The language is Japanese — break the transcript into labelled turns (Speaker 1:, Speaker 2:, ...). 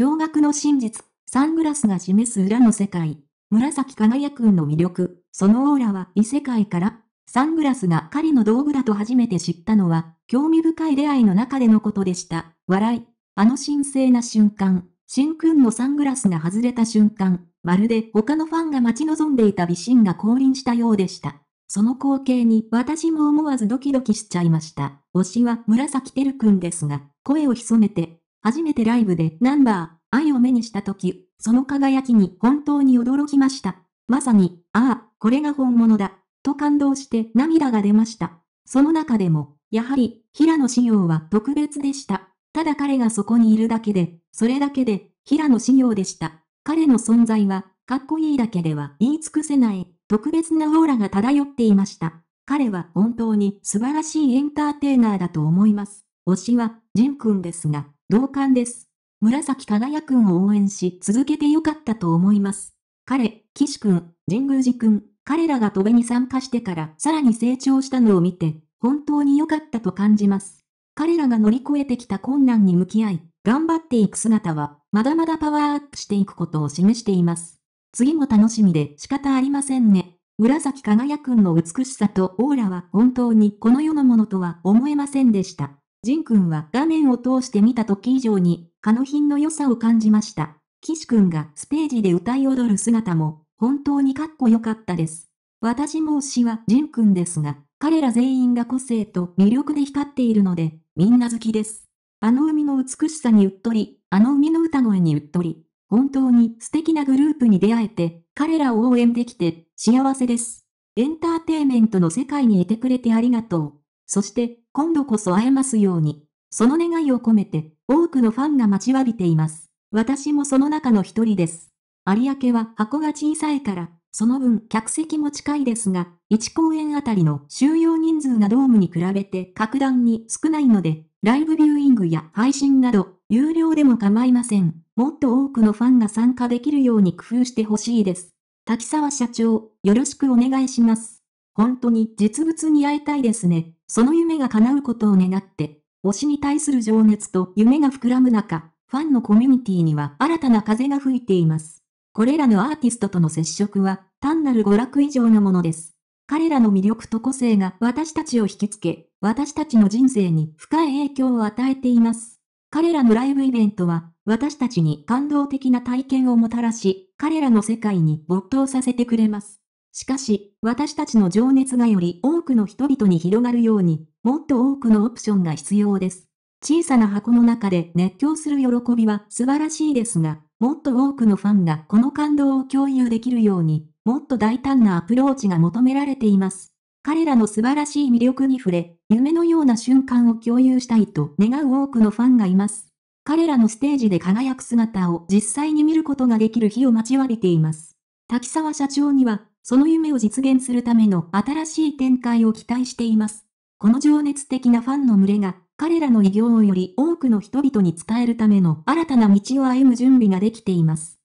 Speaker 1: 驚愕の真実、サングラスが示す裏の世界。紫輝くんの魅力、そのオーラは異世界から。サングラスが狩りの道具だと初めて知ったのは、興味深い出会いの中でのことでした。笑い。あの神聖な瞬間、シンくんのサングラスが外れた瞬間、まるで他のファンが待ち望んでいた美神が降臨したようでした。その光景に私も思わずドキドキしちゃいました。推しは紫てくんですが、声を潜めて初めてライブでナンバー、愛を目にした時、その輝きに本当に驚きました。まさに、ああ、これが本物だ、と感動して涙が出ました。その中でも、やはり、平野紫耀は特別でした。ただ彼がそこにいるだけで、それだけで、平野紫耀でした。彼の存在は、かっこいいだけでは言い尽くせない、特別なオーラが漂っていました。彼は本当に素晴らしいエンターテイナーだと思います。推しは、ジンくんですが。同感です。紫輝くんを応援し続けてよかったと思います。彼、岸くん、神宮寺くん、彼らが飛べに参加してからさらに成長したのを見て、本当に良かったと感じます。彼らが乗り越えてきた困難に向き合い、頑張っていく姿は、まだまだパワーアップしていくことを示しています。次も楽しみで仕方ありませんね。紫輝くんの美しさとオーラは本当にこの世のものとは思えませんでした。ジン君は画面を通して見た時以上に、カノ品の良さを感じました。岸君がステージで歌い踊る姿も、本当にかっこよかったです。私も推しはジン君ですが、彼ら全員が個性と魅力で光っているので、みんな好きです。あの海の美しさにうっとり、あの海の歌声にうっとり、本当に素敵なグループに出会えて、彼らを応援できて、幸せです。エンターテイメントの世界にいてくれてありがとう。そして、今度こそ会えますように。その願いを込めて、多くのファンが待ちわびています。私もその中の一人です。有明は箱が小さいから、その分客席も近いですが、1公演あたりの収容人数がドームに比べて格段に少ないので、ライブビューイングや配信など、有料でも構いません。もっと多くのファンが参加できるように工夫してほしいです。滝沢社長、よろしくお願いします。本当に実物に会いたいですね。その夢が叶うことを願って、推しに対する情熱と夢が膨らむ中、ファンのコミュニティには新たな風が吹いています。これらのアーティストとの接触は、単なる娯楽以上のものです。彼らの魅力と個性が私たちを引きつけ、私たちの人生に深い影響を与えています。彼らのライブイベントは、私たちに感動的な体験をもたらし、彼らの世界に没頭させてくれます。しかし、私たちの情熱がより多くの人々に広がるように、もっと多くのオプションが必要です。小さな箱の中で熱狂する喜びは素晴らしいですが、もっと多くのファンがこの感動を共有できるように、もっと大胆なアプローチが求められています。彼らの素晴らしい魅力に触れ、夢のような瞬間を共有したいと願う多くのファンがいます。彼らのステージで輝く姿を実際に見ることができる日を待ちわびています。滝沢社長には、その夢を実現するための新しい展開を期待しています。この情熱的なファンの群れが、彼らの偉業をより多くの人々に伝えるための新たな道を歩む準備ができています。